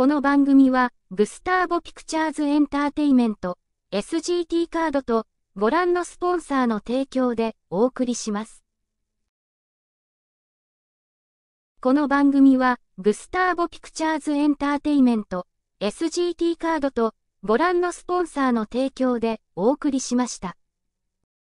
この番組は、グスターボピクチャーズエンターテイメント、SGT カードと、ご覧のスポンサーの提供でお送りします。この番組は、グスターボピクチャーズエンターテイメント、SGT カードと、ご覧のスポンサーの提供でお送りしました。